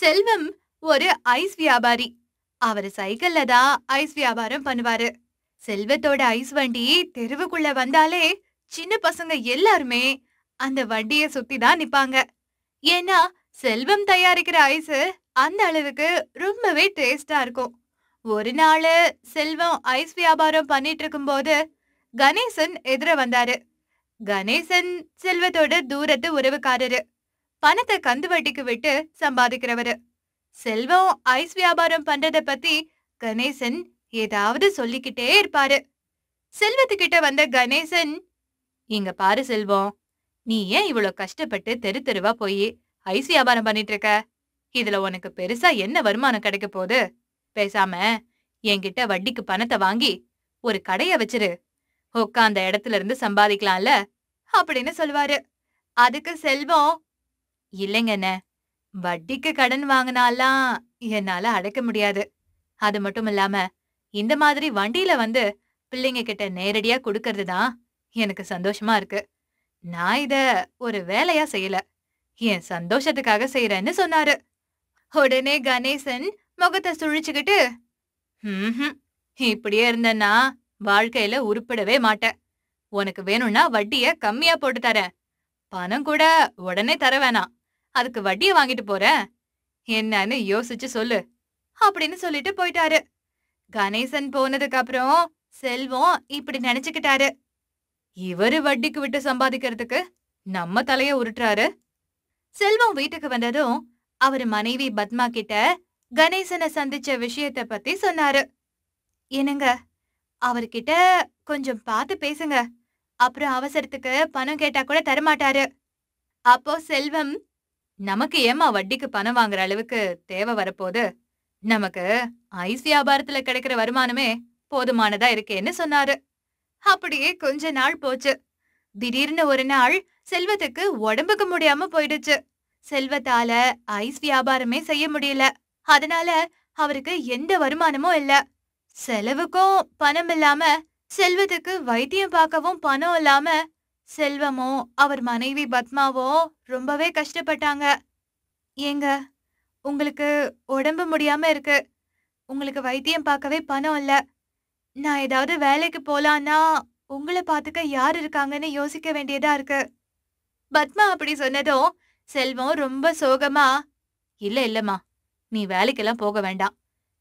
செல்வம் ஒரு ஐஸ் வியாபாரி அவர் சைக்கிள்ல தான் ஐஸ் வியாபாரம் பண்ணுவாரு செல்வத்தோட ஐஸ் வண்டி தெருவுக்குள்ள வந்தாலே சின்ன பசங்க எல்லாருமே அந்த வண்டிய சுத்தி தான் நிப்பாங்க ஏன்னா செல்வம் தயாரிக்கிற ஐஸ் அந்த அளவுக்கு ரொம்பவே டேஸ்டா இருக்கும் ஒரு நாள் செல்வம் ஐஸ் வியாபாரம் பண்ணிட்டு இருக்கும்போது கணேசன் எதிர வந்தாரு கணேசன் செல்வத்தோட தூரத்து உறவுக்காரரு பணத்தை கந்து வட்டிக்கு விட்டு சம்பாதிக்கிறவரு செல்வம் ஐஸ் வியாபாரம் பண்றத பத்தி கணேசன் ஏதாவது சொல்லிக்கிட்டே இருப்பாரு செல்வத்துக்கிட்ட வந்த கணேசன் இங்க பாரு செல்வம் நீ ஏன் இவ்வளவு கஷ்டப்பட்டு தெரு தெருவா போய் ஐஸ் வியாபாரம் பண்ணிட்டு இருக்க இதுல உனக்கு பெருசா என்ன வருமானம் கிடைக்க போகுது பேசாம என்கிட்ட வட்டிக்கு பணத்தை வாங்கி ஒரு கடைய வச்சிரு உக்காந்த இடத்துல இருந்து சம்பாதிக்கலாம்ல அப்படின்னு சொல்லுவாரு அதுக்கு செல்வம் இல்லைங்கண்ண வட்டிக்கு கடன் வாங்கினாலாம் என்னால அடைக்க முடியாது அது மட்டும் இல்லாம இந்த மாதிரி வண்டியில வந்து பிள்ளைங்க கிட்ட நேரடியா கொடுக்கறது தான் எனக்கு சந்தோஷமா இருக்கு நான் இத ஒரு வேலையா செய்யல என் சந்தோஷத்துக்காக செய்யறேன்னு சொன்னாரு உடனே கணேசன் முகத்தை சுழிச்சுக்கிட்டு ஹம் இப்படியே இருந்தேன்னா வாழ்க்கையில உருப்பிடவே மாட்டேன் உனக்கு வேணும்னா வட்டிய கம்மியா போட்டு தரேன் பணம் கூட உடனே தர வேணாம் அதுக்கு வட்டியை வாங்கிட்டு போற என்னன்னு யோசிச்சு சொல்லு அப்படின்னு சொல்லிட்டு போயிட்டாரு கணேசன் போனதுக்கு அப்புறம் செல்வம் இப்படி நினைச்சுக்கிட்டாரு இவரு வட்டிக்கு விட்டு சம்பாதிக்கிறதுக்கு நம்ம தலைய உருட்டுறாரு செல்வம் வீட்டுக்கு வந்ததும் அவர் மனைவி பத்மா கிட்ட கணேசனை சந்திச்ச விஷயத்த பத்தி சொன்னாரு என்னங்க அவர்கிட்ட கொஞ்சம் பார்த்து பேசுங்க அப்புறம் அவசரத்துக்கு பணம் கேட்டா கூட தரமாட்டாரு அப்போ செல்வம் நமக்கு ஏமா வட்டிக்கு பணம் வாங்குற அளவுக்கு தேவை வரப்போது நமக்கு ஐஸ் வியாபாரத்துல கிடைக்கிற வருமானமே போதுமானதா இருக்கேன்னு சொன்னாரு அப்படியே கொஞ்ச நாள் போச்சு திடீர்னு ஒரு நாள் செல்வத்துக்கு உடம்புக்கு முடியாம போயிடுச்சு செல்வத்தால ஐஸ் வியாபாரமே செய்ய முடியல அதனால அவருக்கு எந்த வருமானமும் இல்ல செலவுக்கும் பணம் இல்லாம செல்வத்துக்கு வைத்தியம் பார்க்கவும் பணம் இல்லாம செல்வமோ அவர் மனைவி பத்மாவோ ரொம்பவே கஷ்டப்பட்டாங்க ஏங்க உங்களுக்கு உடம்பு முடியாம இருக்கு உங்களுக்கு வைத்தியம் பார்க்கவே பணம் இல்ல நான் ஏதாவது வேலைக்கு போலான்னா உங்களை பார்த்துக்க யார் இருக்காங்கன்னு யோசிக்க வேண்டியதா இருக்கு பத்மா அப்படி சொன்னதும் செல்வம் ரொம்ப சோகமா இல்ல இல்லம்மா நீ வேலைக்கெல்லாம் போக வேண்டாம்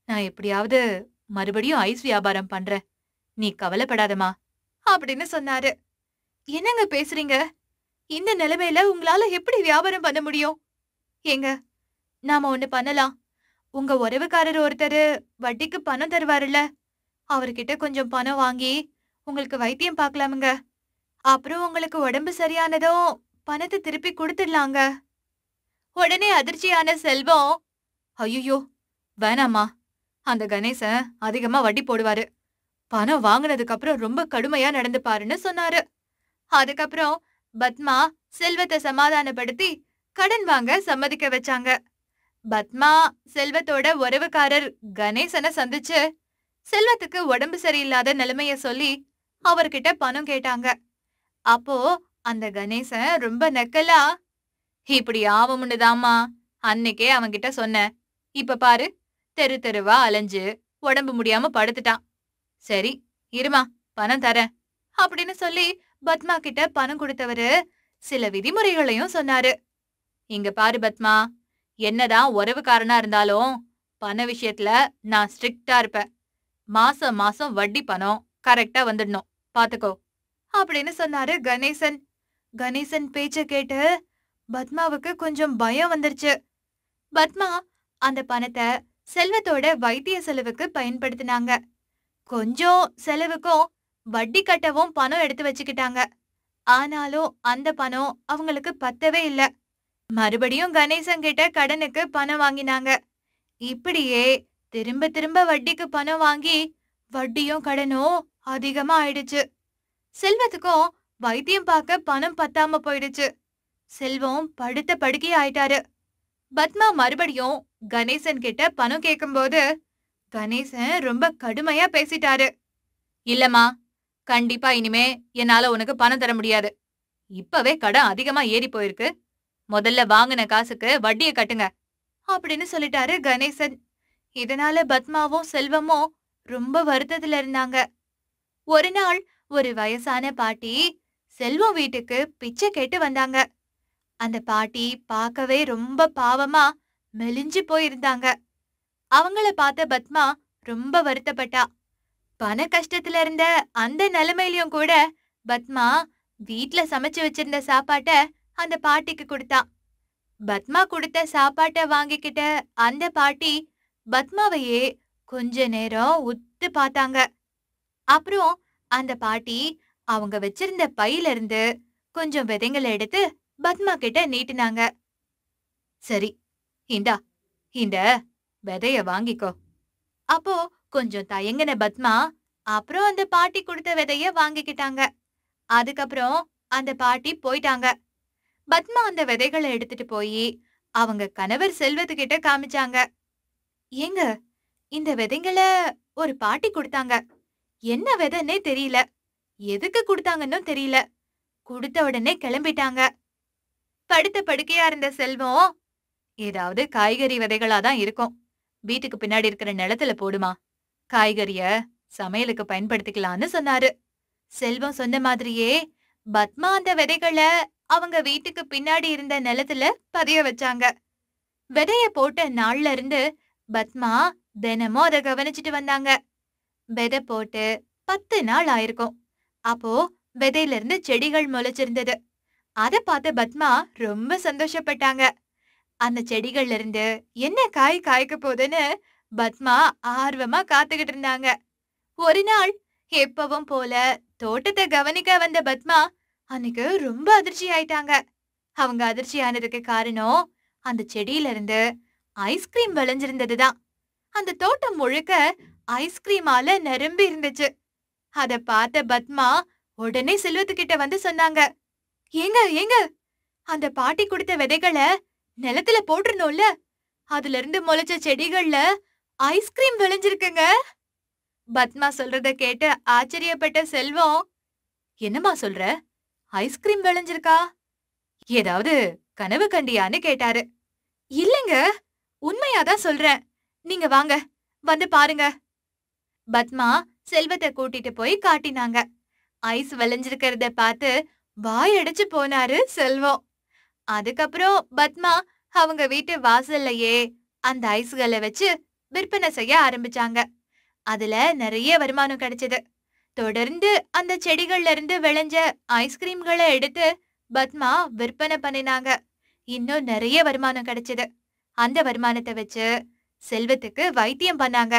நான் எப்படியாவது மறுபடியும் ஐஸ் வியாபாரம் பண்றேன் நீ கவலைப்படாதமா அப்படின்னு சொன்னாரு என்னங்க பேசுறீங்க இந்த நிலைமையில உங்களால எப்படி வியாபாரம் பண்ண முடியும் ஏங்க நாம ஒண்ணு பண்ணலாம் உங்க உறவுக்காரர் ஒருத்தர் வட்டிக்கு பணம் தருவாருல்ல அவர்கிட்ட கொஞ்சம் பணம் வாங்கி உங்களுக்கு வைத்தியம் பார்க்கலாமுங்க அப்புறம் உங்களுக்கு உடம்பு சரியானதும் பணத்தை திருப்பி கொடுத்துடலாங்க உடனே அதிர்ச்சியான செல்வம் ஐயோ வேணாமா அந்த கணேசன் அதிகமா வட்டி போடுவாரு பணம் வாங்கினதுக்கு அப்புறம் ரொம்ப கடுமையா நடந்து பாருன்னு சொன்னாரு அதுக்கப்புறம் பத்மா செல்வத்தை சமாதானப்படுத்தி கடன் வாங்க சம்மதிக்க வச்சாங்க பத்மா செல்வத்தோட உறவுக்காரர் கணேசனை சந்திச்சு செல்வத்துக்கு உடம்பு சரியில்லாத நிலைமைய சொல்லி அவர்கிட்ட பணம் கேட்டாங்க அப்போ அந்த கணேசன் ரொம்ப நெக்கலா இப்படி ஆவமுன்னுதாமா அன்னைக்கே அவன்கிட்ட சொன்ன இப்ப பாரு தெரு தெருவா அலைஞ்சு உடம்பு முடியாம படுத்துட்டான் சரி இருமா பணம் தரேன் அப்படின்னு சொல்லி பத்மா கிட்ட பணம் கொடுத்தவரு சில விதிமுறைகளையும் சொன்னாரு இங்க பாரு பத்மா என்னதான் உறவுக்காரனா இருந்தாலும் பண விஷயத்துல நான் ஸ்ட்ரிக்டா இருப்பேன் மாசம் மாசம் வட்டி பணம் கரெக்டா வந்துடணும் பாத்துக்கோ அப்படின்னு சொன்னாரு கணேசன் கணேசன் பேச்ச கேட்டு பத்மாவுக்கு கொஞ்சம் பயம் வந்துருச்சு பத்மா அந்த பணத்தை செல்வத்தோட வைத்திய செலவுக்கு பயன்படுத்தினாங்க கொஞ்சம் செலவுக்கும் வட்டி கட்டவும் பணம் எடுத்து வச்சுக்கிட்டாங்க ஆனாலும் அந்த பணம் அவங்களுக்கு பத்தவே இல்ல மறுபடியும் கணேசன் கிட்ட கடனுக்கு பணம் வாங்கினாங்க இப்படியே திரும்ப திரும்ப வட்டிக்கு பணம் வாங்கி வட்டியும் கடனும் அதிகமா ஆயிடுச்சு செல்வத்துக்கும் வைத்தியம் பார்க்க பணம் பத்தாம போயிடுச்சு செல்வம் படுத்த படுக்கை ஆயிட்டாரு பத்மா மறுபடியும் கணேசன் கிட்ட பணம் கேட்கும்போது கணேசன் ரொம்ப கடுமையா பேசிட்டாரு இல்லம்மா கண்டிப்பா இனிமே என்னால உனக்கு பணம் தர முடியாது இப்பவே கடன் அதிகமா ஏறி போயிருக்கு முதல்ல வாங்கின காசுக்கு வட்டியை கட்டுங்க அப்படின்னு சொல்லிட்டாரு கணேசன் இதனால பத்மாவும் செல்வமும் ரொம்ப வருத்தத்துல இருந்தாங்க ஒரு நாள் ஒரு வயசான பாட்டி செல்வம் வீட்டுக்கு பிச்சை கேட்டு வந்தாங்க அந்த பாட்டி பார்க்கவே ரொம்ப பாவமா மெலிஞ்சு போயிருந்தாங்க அவங்கள பார்த்த பத்மா ரொம்ப வருத்தப்பட்டா பண கஷ்டத்துல இருந்த அந்த நிலைமையிலயும் கூட பத்மா வீட்ல சமைச்சு வச்சிருந்த சாப்பாட்ட அந்த பாட்டிக்கு கொடுத்தா பத்மா கொடுத்த சாப்பாட்ட வாங்கிக்கிட்ட அந்த பாட்டி பத்மாவையே கொஞ்ச நேரம் உத்து பார்த்தாங்க அப்புறம் அந்த பாட்டி அவங்க வச்சிருந்த பையில இருந்து கொஞ்சம் விதைங்களை எடுத்து பத்மா கிட்ட நீட்டினாங்க சரி இந்தா இந்த விதைய வாங்கிக்கோ அப்போ கொஞ்சம் தயங்கின பத்மா அப்புறம் அந்த பாட்டி கொடுத்த விதைய வாங்கிக்கிட்டாங்க அதுக்கப்புறம் அந்த பாட்டி போயிட்டாங்க பத்மா அந்த விதைகளை எடுத்துட்டு போய் அவங்க கணவர் செல்வத்து கிட்ட காமிச்சாங்க ஏங்க இந்த விதைங்கள ஒரு பாட்டி கொடுத்தாங்க என்ன விதைன்னே தெரியல எதுக்கு கொடுத்தாங்கன்னு தெரியல கொடுத்த உடனே கிளம்பிட்டாங்க படுத்த படுக்கையா இருந்த செல்வம் ஏதாவது காய்கறி விதைகளா தான் இருக்கும் வீட்டுக்கு பின்னாடி இருக்கிற நிலத்துல போடுமா காய்கறிய சமையலுக்கு பயன்படுத்திக்கலாம்னு சொன்னாரு செல்வம் சொன்ன மாதிரியே பத்மா அந்த விதைகளை அவங்க வீட்டுக்கு பின்னாடி இருந்த நிலத்துல பதிய வச்சாங்க விதைய போட்ட நாள்ல இருந்து பத்மா தினமும் அதை கவனிச்சிட்டு வந்தாங்க விதை போட்டு பத்து நாள் ஆயிருக்கும் அப்போ விதையில இருந்து செடிகள் முளைச்சிருந்தது அத பார்த்த பத்மா ரொம்ப சந்தோஷப்பட்டாங்க அந்த செடிகள்ல இருந்து என்ன காய் காய்க்க போகுதுன்னு பத்மா ஆர்வமா காத்துக்கிட்டு இருந்தாங்க ஒரு நாள் எப்பவும் போல தோட்டத்தை கவனிக்க வந்த பத்மா அன்னைக்கு ரொம்ப அதிர்ச்சி ஆயிட்டாங்க அவங்க அதிர்ச்சி ஆனதுக்கு காரணம் அந்த செடியில இருந்து ஐஸ்கிரீம் தான் அந்த தோட்டம் முழுக்க ஐஸ்கிரீமால நிரம்பி இருந்துச்சு அத பார்த்த பத்மா உடனே செல்வத்துக்கிட்ட வந்து சொன்னாங்க ஏங்க ஏங்க அந்த பாட்டி கொடுத்த விதைகளை நிலத்துல போட்டிருந்தோம்ல அதுல இருந்து முளைச்ச செடிகள்ல ஐஸ்கிரீம் விளைஞ்சிருக்குங்க பத்மா சொல்றத கேட்டு ஆச்சரியப்பட்ட செல்வம் என்னம்மா சொல்ற ஐஸ்கிரீம் விளைஞ்சிருக்கா ஏதாவது கனவு கண்டியான்னு கேட்டாரு இல்லைங்க உண்மையாதான் சொல்றேன் நீங்க வாங்க வந்து பாருங்க பத்மா செல்வத்தை கூட்டிட்டு போய் காட்டினாங்க ஐஸ் விளைஞ்சிருக்கிறத பார்த்து வாயடைச்சு போனாரு செல்வம் அதுக்கப்புறம் பத்மா அவங்க வீட்டு வாசல்லையே அந்த ஐஸ்களை வச்சு விற்பனை செய்ய ஆரம்பிச்சாங்க அதுல நிறைய வருமானம் கிடைச்சது தொடர்ந்து அந்த செடிகள்ல இருந்து விளைஞ்ச ஐஸ்கிரீம்களை எடுத்து பத்மா விற்பனை பண்ணினாங்க இன்னும் நிறைய வருமானம் கிடைச்சது அந்த வருமானத்தை வச்சு செல்வத்துக்கு வைத்தியம் பண்ணாங்க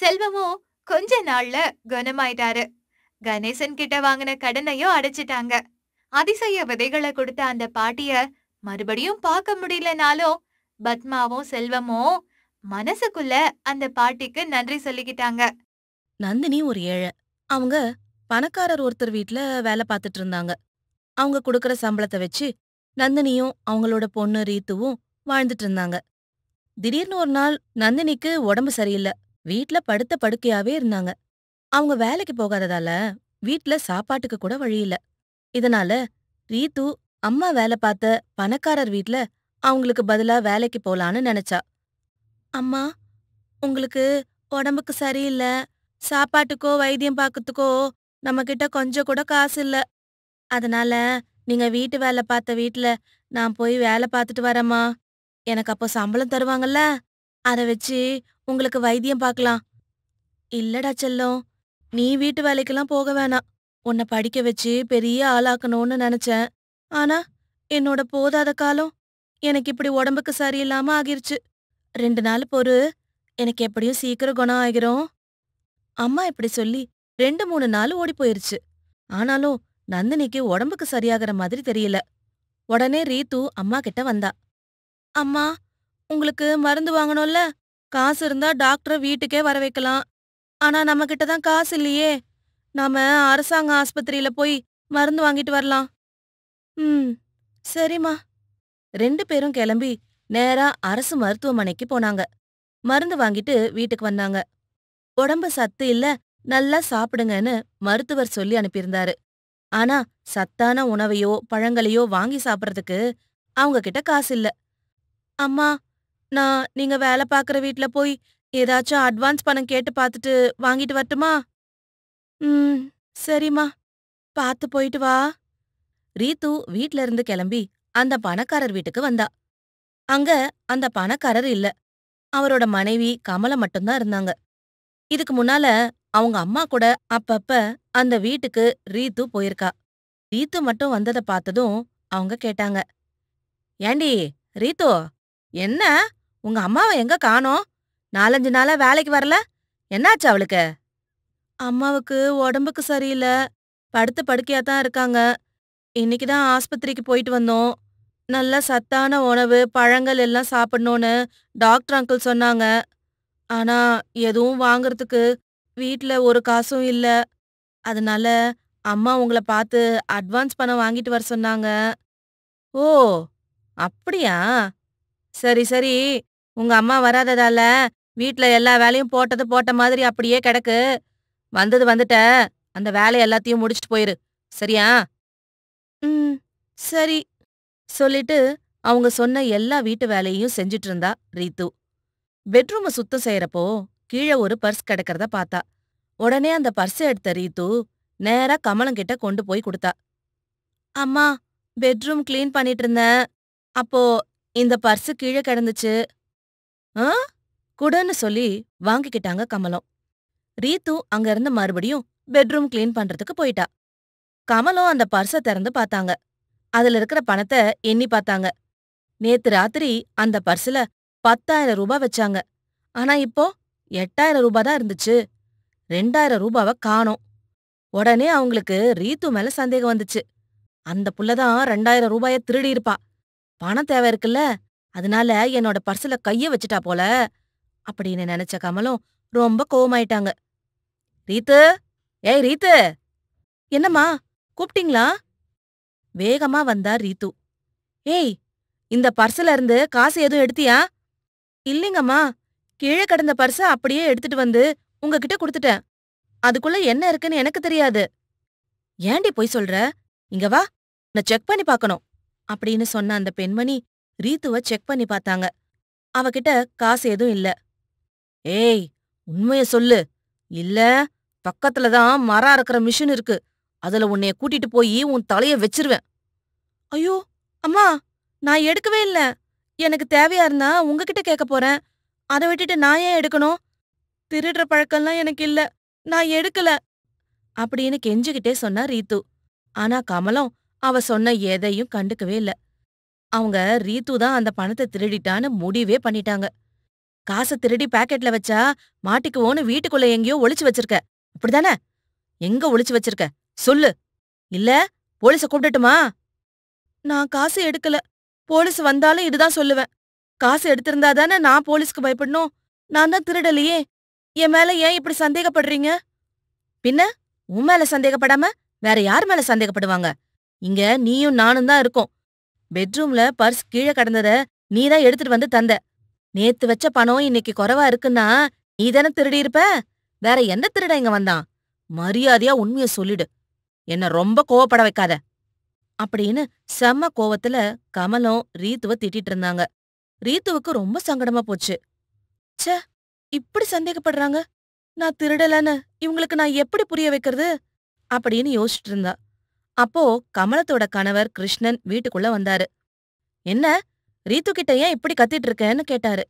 செல்வமும் கொஞ்ச நாள்ல குணமாயிட்டாரு கணேசன் கிட்ட வாங்கின கடனையும் அடைச்சிட்டாங்க அதிசய விதைகளை கொடுத்த அந்த பாட்டிய மறுபடியும் பார்க்க முடியலனாலும் பத்மாவும் செல்வமும் மனசுக்குள்ள அந்த பாட்டிக்கு நன்றி சொல்லிக்கிட்டாங்க நந்தினி ஒரு ஏழை அவங்க பணக்காரர் ஒருத்தர் வீட்ல வேலை பார்த்துட்டு இருந்தாங்க அவங்க கொடுக்கற சம்பளத்தை வச்சு நந்தினியும் அவங்களோட பொண்ணு ரீத்துவும் வாழ்ந்துட்டு இருந்தாங்க திடீர்னு ஒரு நாள் நந்தினிக்கு உடம்பு சரியில்லை வீட்ல படுத்த படுக்கையாவே இருந்தாங்க அவங்க வேலைக்கு போகாததால வீட்ல சாப்பாட்டுக்கு கூட வழியில்ல இதனால ரீத்து அம்மா வேலை பார்த்த பணக்காரர் வீட்ல அவங்களுக்கு பதிலா வேலைக்கு போலான்னு நினைச்சா அம்மா உங்களுக்கு உடம்புக்கு சரியில்ல சாப்பாட்டுக்கோ வைத்தியம் பார்க்கறதுக்கோ நம்ம கிட்ட கொஞ்சம் கூட காசு இல்ல அதனால நீங்க வீட்டு வேலை பார்த்த வீட்டுல நான் போய் வேலை பார்த்துட்டு வரேம்மா எனக்கு அப்போ சம்பளம் தருவாங்கல்ல அத வச்சு உங்களுக்கு வைத்தியம் பார்க்கலாம் இல்லடா செல்லம் நீ வீட்டு வேலைக்கெல்லாம் போக வேணாம் உன்னை படிக்க வச்சு பெரிய ஆளாக்கணும்னு நினைச்சேன் ஆனா என்னோட போதாத காலம் எனக்கு இப்படி உடம்புக்கு சரியில்லாம ஆகிருச்சு ரெண்டு நாள் பொறு எனக்கு எப்படியும் சீக்கிரம் குணம் ஆகிரும் அம்மா இப்படி சொல்லி ரெண்டு மூணு நாள் ஓடி போயிருச்சு ஆனாலும் நந்தினிக்கு உடம்புக்கு சரியாகிற மாதிரி தெரியல உடனே ரீத்து அம்மா கிட்ட வந்தா அம்மா உங்களுக்கு மருந்து வாங்கணும்ல காசு இருந்தா டாக்டரை வீட்டுக்கே வர வைக்கலாம் ஆனா நம்ம கிட்டதான் தான் காசு இல்லையே நாம அரசாங்க ஆஸ்பத்திரியில போய் மருந்து வாங்கிட்டு வரலாம் ம் சரிம்மா ரெண்டு பேரும் கிளம்பி நேரா அரசு மருத்துவமனைக்கு போனாங்க மருந்து வாங்கிட்டு வீட்டுக்கு வந்தாங்க உடம்பு சத்து இல்ல நல்லா சாப்பிடுங்கன்னு மருத்துவர் சொல்லி அனுப்பியிருந்தாரு ஆனா சத்தான உணவையோ பழங்களையோ வாங்கி சாப்பிடறதுக்கு அவங்க கிட்ட காசு இல்ல அம்மா நான் நீங்க வேலை பாக்குற வீட்ல போய் ஏதாச்சும் அட்வான்ஸ் பணம் கேட்டு பார்த்துட்டு வாங்கிட்டு வரட்டுமா ம் சரிம்மா பார்த்து போயிட்டு வா ரீத்து வீட்ல இருந்து கிளம்பி அந்த பணக்காரர் வீட்டுக்கு வந்தா அங்க அந்த பணக்காரர் இல்ல அவரோட மனைவி கமல மட்டும்தான் இருந்தாங்க இதுக்கு முன்னால அவங்க அம்மா கூட அப்பப்ப அந்த வீட்டுக்கு ரீத்து போயிருக்கா ரீத்து மட்டும் வந்தத பார்த்ததும் அவங்க கேட்டாங்க ஏண்டி ரீத்து என்ன உங்க அம்மாவை எங்க காணோம் நாலஞ்சு நாளா வேலைக்கு வரல என்னாச்சு அவளுக்கு அம்மாவுக்கு உடம்புக்கு சரியில்லை படுத்து படுக்கையா தான் இருக்காங்க இன்னைக்குதான் தான் ஆஸ்பத்திரிக்கு போயிட்டு வந்தோம் நல்ல சத்தான உணவு பழங்கள் எல்லாம் சாப்பிடணும்னு டாக்டர் அங்கிள் சொன்னாங்க ஆனா எதுவும் வாங்குறதுக்கு வீட்ல ஒரு காசும் இல்ல அதனால அம்மா உங்களை பார்த்து அட்வான்ஸ் பணம் வாங்கிட்டு வர சொன்னாங்க ஓ அப்படியா சரி சரி உங்க அம்மா வராததால வீட்ல எல்லா வேலையும் போட்டது போட்ட மாதிரி அப்படியே கிடக்கு வந்தது வந்துட்ட அந்த வேலை எல்லாத்தையும் முடிச்சுட்டு போயிரு சரியா ம் சரி சொல்லிட்டு அவங்க சொன்ன எல்லா வீட்டு வேலையையும் செஞ்சிட்டு இருந்தா ரீத்து பெட்ரூம் சுத்தம் செய்யறப்போ கீழே ஒரு பர்ஸ் கிடக்கிறத பார்த்தா உடனே அந்த பர்ஸை எடுத்த ரீத்து நேரா கமலங்கிட்ட கொண்டு போய் கொடுத்தா அம்மா பெட்ரூம் கிளீன் பண்ணிட்டு இருந்தேன் அப்போ இந்த பர்ஸ் கீழே கிடந்துச்சு ஆ குடன்னு சொல்லி வாங்கிக்கிட்டாங்க கமலம் ரீத்து அங்கிருந்து மறுபடியும் பெட்ரூம் கிளீன் பண்றதுக்கு போயிட்டா கமலும் அந்த பர்ஸை திறந்து பார்த்தாங்க அதுல இருக்கிற பணத்தை எண்ணி பார்த்தாங்க நேத்து ராத்திரி அந்த பர்ஸ்ல பத்தாயிரம் ரூபா வச்சாங்க ஆனா இப்போ எட்டாயிரம் ரூபா தான் இருந்துச்சு ரெண்டாயிரம் ரூபாவ காணோம் உடனே அவங்களுக்கு ரீத்து மேல சந்தேகம் வந்துச்சு அந்த புள்ளதான் ரெண்டாயிரம் ரூபாய திருடி இருப்பா பணம் தேவை இருக்குல்ல அதனால என்னோட பர்ஸ்ல கைய வச்சுட்டா போல அப்படின்னு நினைச்ச கமலும் ரொம்ப கோவமாயிட்டாங்க ரீத்து ஏய் ரீத்து என்னம்மா கூப்பிட்டீங்களா வேகமா வந்தார் ரீத்து ஏய் இந்த பர்ஸ்ல இருந்து காசு எதுவும் எடுத்தியா இல்லைங்கம்மா கீழே கிடந்த பர்ஸ அப்படியே எடுத்துட்டு வந்து உங்ககிட்ட கொடுத்துட்டேன் அதுக்குள்ள என்ன இருக்குன்னு எனக்கு தெரியாது ஏண்டி பொய் சொல்ற இங்க வா நான் செக் பண்ணி பார்க்கணும் அப்படின்னு சொன்ன அந்த பெண்மணி ரீத்துவ செக் பண்ணி பார்த்தாங்க அவகிட்ட காசு எதுவும் இல்ல ஏய் உண்மைய சொல்லு இல்ல பக்கத்துல தான் மரம் அறுக்கிற மிஷின் இருக்கு அதுல உன்னைய கூட்டிட்டு போய் உன் தலைய வச்சிருவேன் ஐயோ அம்மா நான் எடுக்கவே இல்ல எனக்கு தேவையா இருந்தா உங்ககிட்ட கேட்க போறேன் அதை விட்டுட்டு நான் ஏன் எடுக்கணும் திருடுற பழக்கம்லாம் எனக்கு இல்ல நான் எடுக்கல அப்படின்னு கெஞ்சுகிட்டே சொன்னா ரீத்து ஆனா கமலம் அவ சொன்ன எதையும் கண்டுக்கவே இல்ல அவங்க ரீத்து தான் அந்த பணத்தை திருடிட்டான்னு முடிவே பண்ணிட்டாங்க காசை திருடி பாக்கெட்ல வச்சா மாட்டிக்குவோன்னு வீட்டுக்குள்ள எங்கேயோ ஒளிச்சு வச்சிருக்க அப்படிதானே எங்க ஒளிச்சு வச்சிருக்க சொல்லு இல்ல போலீஸ கூப்பிட்டுமா நான் காசு எடுக்கல போலீஸ் வந்தாலும் இதுதான் சொல்லுவேன் காசு எடுத்திருந்தா தானே நான் போலீஸ்க்கு பயப்படணும் நான் தான் திருடலையே என் மேல ஏன் இப்படி சந்தேகப்படுறீங்க பின்ன உன் மேல சந்தேகப்படாம வேற யார் மேல சந்தேகப்படுவாங்க இங்க நீயும் நானும் தான் இருக்கோம் பெட்ரூம்ல பர்ஸ் கீழே கடந்தத நீ தான் எடுத்துட்டு வந்து தந்த நேத்து வச்ச பணம் இன்னைக்கு குறைவா இருக்குன்னா நீ தானே திருடியிருப்ப வேற எந்த திருட இங்க வந்தான் மரியாதையா உண்மைய சொல்லிடு என்ன ரொம்ப கோவப்பட வைக்காத அப்படின்னு செம்ம கோவத்துல கமலம் ரீத்துவ திட்டிட்டு இருந்தாங்க ரீத்துவுக்கு ரொம்ப சங்கடமா போச்சு ச்சே இப்படி சந்தேகப்படுறாங்க நான் திருடலன்னு இவங்களுக்கு நான் எப்படி புரிய வைக்கிறது அப்படின்னு யோசிச்சுட்டு இருந்தா அப்போ கமலத்தோட கணவர் கிருஷ்ணன் வீட்டுக்குள்ள வந்தாரு என்ன ரீத்து கிட்ட ஏன் இப்படி கத்திட்டு இருக்கேன்னு கேட்டாரு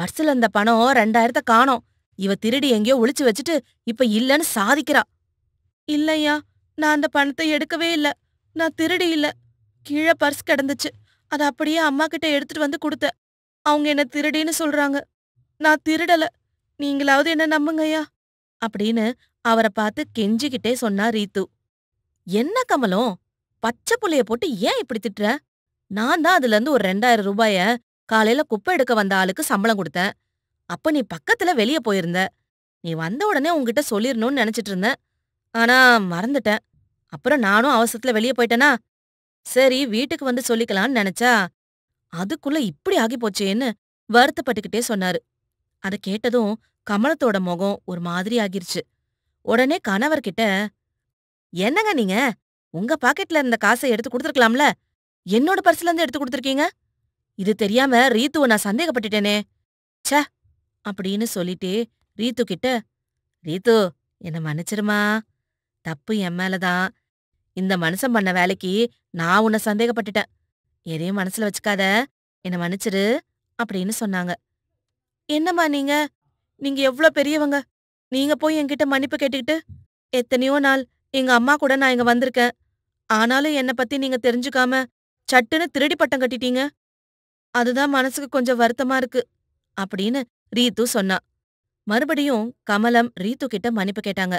பர்சுல இருந்த பணம் ரெண்டாயிரத்த காணோம் இவ திருடி எங்கேயோ ஒளிச்சு வச்சுட்டு இப்ப இல்லன்னு சாதிக்கிறா இல்லையா நான் அந்த பணத்தை எடுக்கவே இல்ல நான் திருடி இல்ல கீழே பர்ஸ் கிடந்துச்சு அத அப்படியே அம்மா கிட்ட எடுத்துட்டு வந்து கொடுத்தேன் அவங்க என்ன திருடின்னு சொல்றாங்க நான் திருடல நீங்களாவது என்ன நம்புங்கய்யா அப்படின்னு அவரை பார்த்து கெஞ்சிக்கிட்டே சொன்னா ரீத்து என்ன கமலம் பச்சை புள்ளைய போட்டு ஏன் இப்படி திட்டுற நான் தான் அதுல இருந்து ஒரு ரெண்டாயிரம் ரூபாய காலையில குப்பை எடுக்க வந்த ஆளுக்கு சம்பளம் கொடுத்தேன் அப்ப நீ பக்கத்துல வெளியே போயிருந்த நீ வந்த உடனே உங்ககிட்ட சொல்லிடணும்னு நினைச்சிட்டு இருந்தேன் ஆனா மறந்துட்டேன் அப்புறம் நானும் அவசரத்துல வெளியே போயிட்டேனா சரி வீட்டுக்கு வந்து சொல்லிக்கலாம்னு நினைச்சா அதுக்குள்ள இப்படி ஆகி போச்சேன்னு வருத்தப்பட்டுக்கிட்டே சொன்னாரு அத கேட்டதும் கமலத்தோட முகம் ஒரு மாதிரி ஆகிருச்சு உடனே கணவர்கிட்ட என்னங்க நீங்க உங்க பாக்கெட்ல இருந்த காசை எடுத்து கொடுத்துருக்கலாம்ல என்னோட பர்ஸ்ல இருந்து எடுத்து கொடுத்துருக்கீங்க இது தெரியாம ரீத்துவ நான் சந்தேகப்பட்டுட்டேனே ச்சே அப்படின்னு சொல்லிட்டே ரீத்து கிட்ட ரீத்து என்ன மன்னிச்சிருமா தப்பு என் மேலதான் இந்த மனுஷன் பண்ண வேலைக்கு நான் உன்னை சந்தேகப்பட்டுட்டேன் எதையும் மனசுல வச்சுக்காத என்னை மன்னிச்சிரு அப்படின்னு சொன்னாங்க என்னம்மா நீங்க நீங்க எவ்ளோ பெரியவங்க நீங்க போய் என்கிட்ட மன்னிப்பு கேட்டுக்கிட்டு எத்தனையோ நாள் எங்க அம்மா கூட நான் இங்க வந்திருக்கேன் ஆனாலும் என்ன பத்தி நீங்க தெரிஞ்சுக்காம சட்டுன்னு திருடி பட்டம் கட்டிட்டீங்க அதுதான் மனசுக்கு கொஞ்சம் வருத்தமா இருக்கு அப்படின்னு ரீத்து சொன்னா மறுபடியும் கமலம் ரீத்து கிட்ட மன்னிப்பு கேட்டாங்க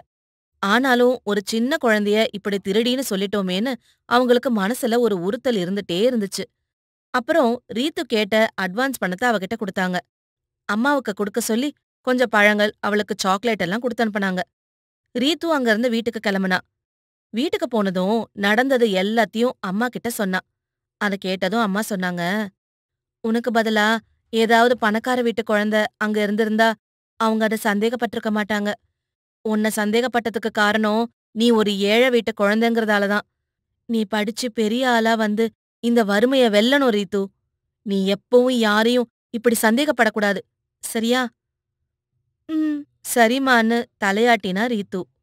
ஆனாலும் ஒரு சின்ன குழந்தைய இப்படி திருடின்னு சொல்லிட்டோமேன்னு அவங்களுக்கு மனசுல ஒரு உறுத்தல் இருந்துட்டே இருந்துச்சு அப்புறம் ரீத்து கேட்ட அட்வான்ஸ் பணத்தை அவகிட்ட கொடுத்தாங்க அம்மாவுக்கு கொடுக்க சொல்லி கொஞ்சம் பழங்கள் அவளுக்கு சாக்லேட் எல்லாம் கொடுத்து அனுப்புனாங்க ரீத்து அங்கிருந்து வீட்டுக்கு கிளம்புனா வீட்டுக்கு போனதும் நடந்தது எல்லாத்தையும் அம்மா கிட்ட சொன்னா அதை கேட்டதும் அம்மா சொன்னாங்க உனக்கு பதிலா ஏதாவது பணக்கார வீட்டு குழந்தை அங்க இருந்திருந்தா அவங்க அதை சந்தேகப்பட்டிருக்க மாட்டாங்க உன்னை சந்தேகப்பட்டதுக்கு காரணம் நீ ஒரு ஏழை வீட்டு குழந்தைங்கிறதாலதான் தான் நீ படிச்சு பெரிய ஆளா வந்து இந்த வறுமைய வெல்லணும் ரீத்து நீ எப்பவும் யாரையும் இப்படி சந்தேகப்படக்கூடாது சரியா ம் சரிமான்னு தலையாட்டினா ரீத்து